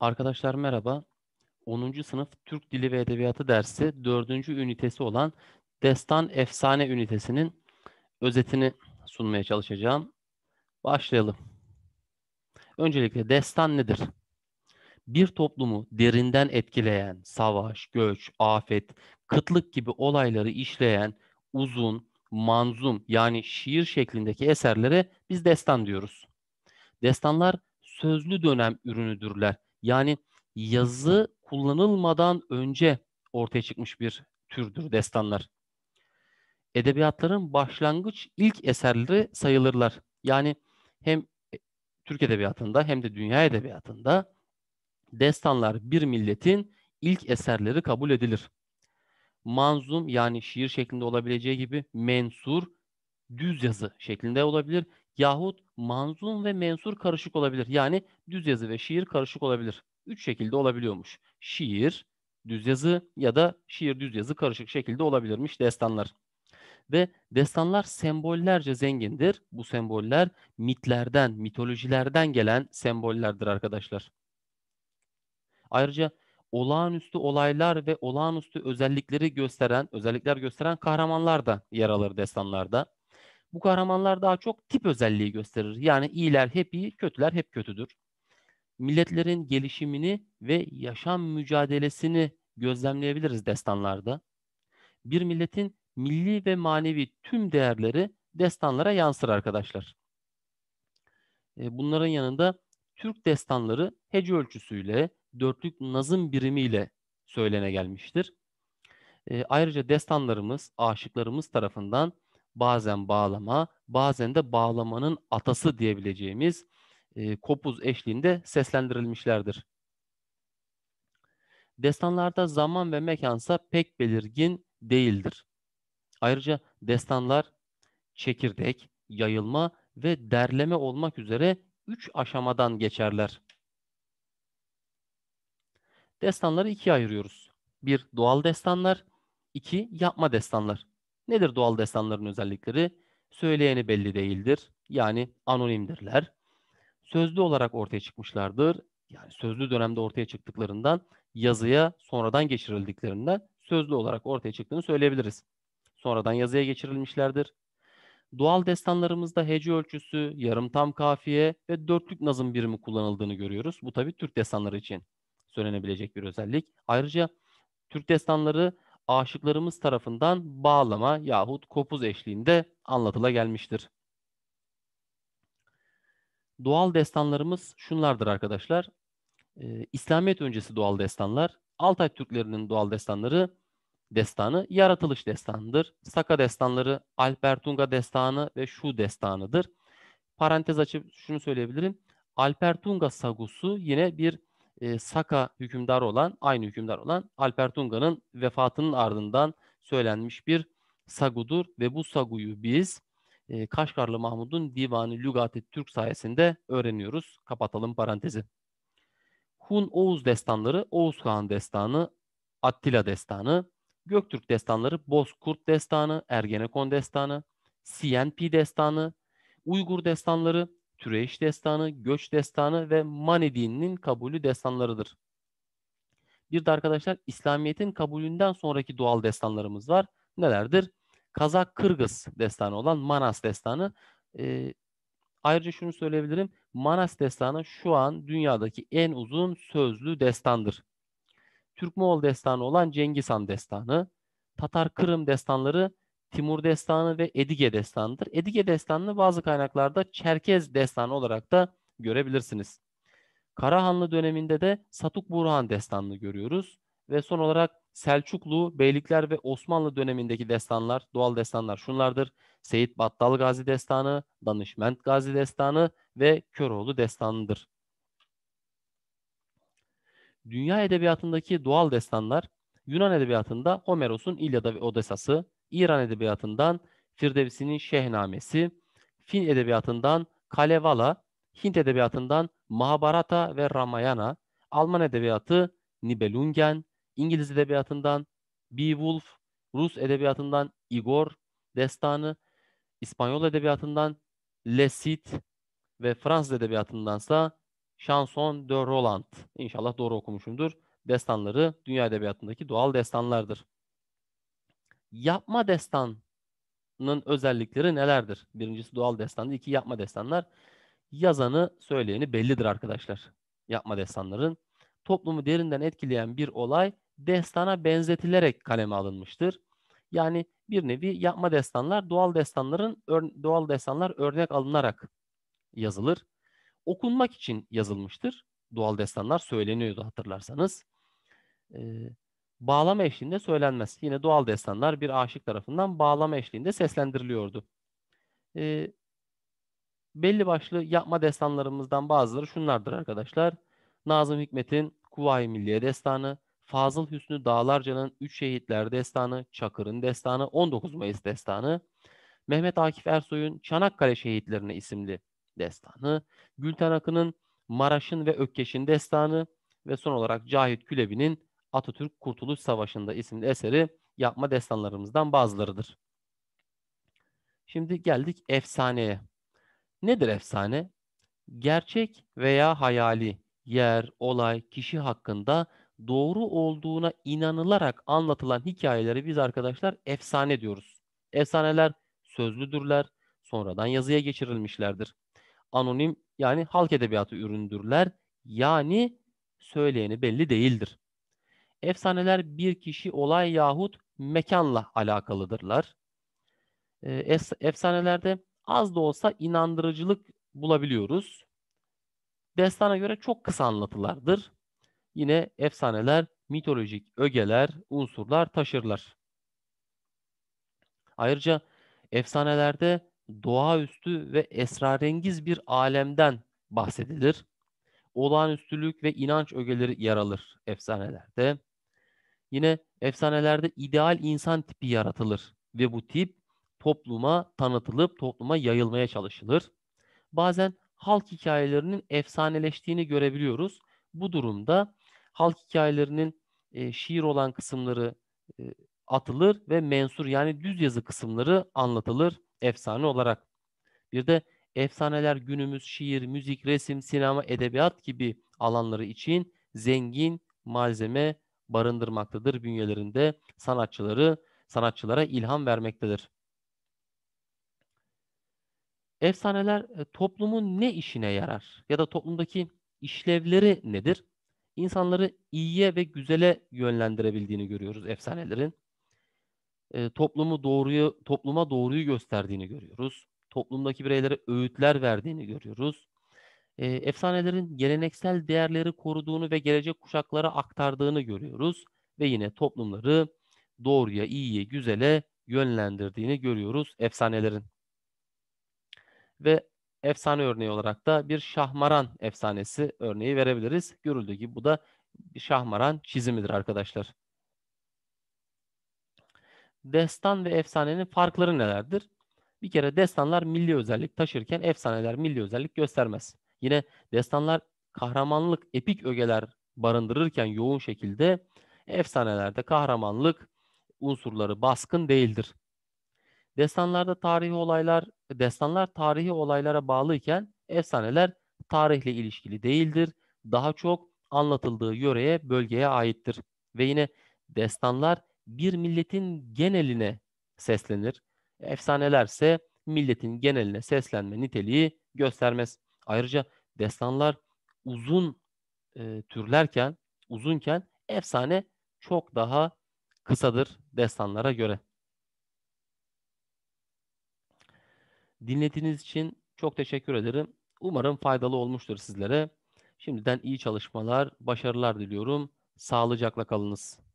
Arkadaşlar merhaba. 10. sınıf Türk Dili ve Edebiyatı dersi 4. ünitesi olan Destan Efsane ünitesinin özetini sunmaya çalışacağım. Başlayalım. Öncelikle destan nedir? Bir toplumu derinden etkileyen savaş, göç, afet, kıtlık gibi olayları işleyen uzun, manzum yani şiir şeklindeki eserlere biz destan diyoruz. Destanlar sözlü dönem ürünüdürler. Yani yazı kullanılmadan önce ortaya çıkmış bir türdür destanlar. Edebiyatların başlangıç ilk eserleri sayılırlar. Yani hem Türk edebiyatında hem de dünya edebiyatında destanlar bir milletin ilk eserleri kabul edilir. Manzum yani şiir şeklinde olabileceği gibi mensur düz yazı şeklinde olabilir yahut manzum ve mensur karışık olabilir. Yani düz yazı ve şiir karışık olabilir. Üç şekilde olabiliyormuş. Şiir, düz yazı ya da şiir düz yazı karışık şekilde olabilirmiş destanlar. Ve destanlar sembollerce zengindir. Bu semboller mitlerden, mitolojilerden gelen sembollerdir arkadaşlar. Ayrıca olağanüstü olaylar ve olağanüstü özellikleri gösteren, özellikler gösteren kahramanlar da yer alır destanlarda. Bu kahramanlar daha çok tip özelliği gösterir. Yani iyiler hep iyi, kötüler hep kötüdür. Milletlerin gelişimini ve yaşam mücadelesini gözlemleyebiliriz destanlarda. Bir milletin milli ve manevi tüm değerleri destanlara yansır arkadaşlar. E, bunların yanında Türk destanları hece ölçüsüyle, dörtlük nazım birimiyle söylene gelmiştir. E, ayrıca destanlarımız, aşıklarımız tarafından bazen bağlama, bazen de bağlamanın atası diyebileceğimiz e, kopuz eşliğinde seslendirilmişlerdir. Destanlarda zaman ve mekansa pek belirgin değildir. Ayrıca destanlar çekirdek, yayılma ve derleme olmak üzere üç aşamadan geçerler. Destanları ikiye ayırıyoruz. Bir doğal destanlar, iki yapma destanlar. Nedir doğal destanların özellikleri? Söyleyeni belli değildir. Yani anonimdirler. Sözlü olarak ortaya çıkmışlardır. Yani sözlü dönemde ortaya çıktıklarından yazıya sonradan geçirildiklerinden sözlü olarak ortaya çıktığını söyleyebiliriz. Sonradan yazıya geçirilmişlerdir. Doğal destanlarımızda hece ölçüsü, yarım tam kafiye ve dörtlük nazım birimi kullanıldığını görüyoruz. Bu tabii Türk destanları için söylenebilecek bir özellik. Ayrıca Türk destanları aşıklarımız tarafından bağlama yahut kopuz eşliğinde anlatıla gelmiştir. Doğal destanlarımız şunlardır arkadaşlar. Ee, İslamiyet öncesi doğal destanlar, Altay Türklerinin doğal destanları, destanı yaratılış destanıdır. Saka destanları, Alpertunga destanı ve şu destanıdır. Parantez açıp şunu söyleyebilirim. Alpertunga sagusu yine bir e, Saka hükümdar olan, aynı hükümdar olan Alpertunga'nın vefatının ardından söylenmiş bir sagudur ve bu saguyu biz e, Kaşgarlı Mahmud'un Divanı Lügati Türk sayesinde öğreniyoruz. Kapatalım parantezi. Hun Oğuz destanları, Oğuz Kağan destanı, Attila destanı, Göktürk destanları, Bozkurt destanı, Ergenekon destanı, CNP destanı, Uygur destanları, Türeyiş destanı, göç destanı ve Mani dininin kabulü destanlarıdır. Bir de arkadaşlar İslamiyet'in kabulünden sonraki doğal destanlarımız var. Nelerdir? Kazak-Kırgız destanı olan Manas destanı. Ee, ayrıca şunu söyleyebilirim. Manas destanı şu an dünyadaki en uzun sözlü destandır. Türk-Moğol destanı olan Cengiz Han destanı, Tatar-Kırım destanları Timur Destanı ve Edige Destanı'dır. Edige Destanı'nı bazı kaynaklarda Çerkez Destanı olarak da görebilirsiniz. Karahanlı döneminde de Satuk Burhan Destanı'nı görüyoruz. Ve son olarak Selçuklu, Beylikler ve Osmanlı dönemindeki destanlar, doğal destanlar şunlardır. Seyit Battal Gazi Destanı, Danışment Gazi Destanı ve Köroğlu Destanı'dır. Dünya edebiyatındaki doğal destanlar Yunan edebiyatında Homeros'un İlyada ve Odesası. İran edebiyatından Firdevsi'nin Şehnamesi, Fin edebiyatından Kalevala, Hint edebiyatından Mahabharata ve Ramayana, Alman edebiyatı Nibelungen, İngiliz edebiyatından Beowulf, Rus edebiyatından Igor destanı, İspanyol edebiyatından Le Cid ve Fransız edebiyatındansa Chanson de Roland. İnşallah doğru okumuşumdur. Destanları dünya edebiyatındaki doğal destanlardır. Yapma destanının özellikleri nelerdir? Birincisi doğal destandı, iki yapma destanlar. Yazanı, söyleyeni bellidir arkadaşlar. Yapma destanların. Toplumu derinden etkileyen bir olay destana benzetilerek kaleme alınmıştır. Yani bir nevi yapma destanlar doğal destanların doğal destanlar örnek alınarak yazılır. Okunmak için yazılmıştır. Doğal destanlar söyleniyordu hatırlarsanız. Ee, bağlama eşliğinde söylenmez. Yine doğal destanlar bir aşık tarafından bağlama eşliğinde seslendiriliyordu. E, belli başlı yapma destanlarımızdan bazıları şunlardır arkadaşlar. Nazım Hikmet'in Kuvayi Milliye Destanı, Fazıl Hüsnü Dağlarca'nın Üç Şehitler Destanı, Çakır'ın Destanı, 19 Mayıs Destanı, Mehmet Akif Ersoy'un Çanakkale Şehitlerine isimli destanı, Gülten Akın'ın Maraş'ın ve Ökkeş'in destanı ve son olarak Cahit Külebi'nin Atatürk Kurtuluş Savaşı'nda isimli eseri yapma destanlarımızdan bazılarıdır. Şimdi geldik efsaneye. Nedir efsane? Gerçek veya hayali, yer, olay, kişi hakkında doğru olduğuna inanılarak anlatılan hikayeleri biz arkadaşlar efsane diyoruz. Efsaneler sözlüdürler, sonradan yazıya geçirilmişlerdir. Anonim yani halk edebiyatı üründürler yani söyleyeni belli değildir. Efsaneler bir kişi, olay yahut mekanla alakalıdırlar. Ee, efsanelerde az da olsa inandırıcılık bulabiliyoruz. Destana göre çok kısa anlatılardır. Yine efsaneler mitolojik ögeler, unsurlar taşırlar. Ayrıca efsanelerde doğaüstü ve esrarengiz bir alemden bahsedilir. Olağanüstülük ve inanç ögeleri yer alır efsanelerde. Yine efsanelerde ideal insan tipi yaratılır ve bu tip topluma tanıtılıp topluma yayılmaya çalışılır. Bazen halk hikayelerinin efsaneleştiğini görebiliyoruz. Bu durumda halk hikayelerinin e, şiir olan kısımları e, atılır ve mensur yani düz yazı kısımları anlatılır efsane olarak. Bir de efsaneler günümüz şiir, müzik, resim, sinema, edebiyat gibi alanları için zengin malzeme barındırmaktadır bünyelerinde sanatçıları sanatçılara ilham vermektedir. Efsaneler e, toplumun ne işine yarar ya da toplumdaki işlevleri nedir? İnsanları iyiye ve güzele yönlendirebildiğini görüyoruz efsanelerin. E, toplumu doğruyu topluma doğruyu gösterdiğini görüyoruz. Toplumdaki bireylere öğütler verdiğini görüyoruz e, efsanelerin geleneksel değerleri koruduğunu ve gelecek kuşaklara aktardığını görüyoruz. Ve yine toplumları doğruya, iyiye, güzele yönlendirdiğini görüyoruz efsanelerin. Ve efsane örneği olarak da bir şahmaran efsanesi örneği verebiliriz. Görüldüğü gibi bu da bir şahmaran çizimidir arkadaşlar. Destan ve efsanenin farkları nelerdir? Bir kere destanlar milli özellik taşırken efsaneler milli özellik göstermez. Yine destanlar kahramanlık, epik ögeler barındırırken yoğun şekilde efsanelerde kahramanlık unsurları baskın değildir. Destanlarda tarihi olaylar, destanlar tarihi olaylara bağlıyken efsaneler tarihle ilişkili değildir. Daha çok anlatıldığı yöreye, bölgeye aittir. Ve yine destanlar bir milletin geneline seslenir. Efsanelerse milletin geneline seslenme niteliği göstermez. Ayrıca destanlar uzun e, türlerken, uzunken efsane çok daha kısadır destanlara göre. Dinlediğiniz için çok teşekkür ederim. Umarım faydalı olmuştur sizlere. Şimdiden iyi çalışmalar, başarılar diliyorum. Sağlıcakla kalınız.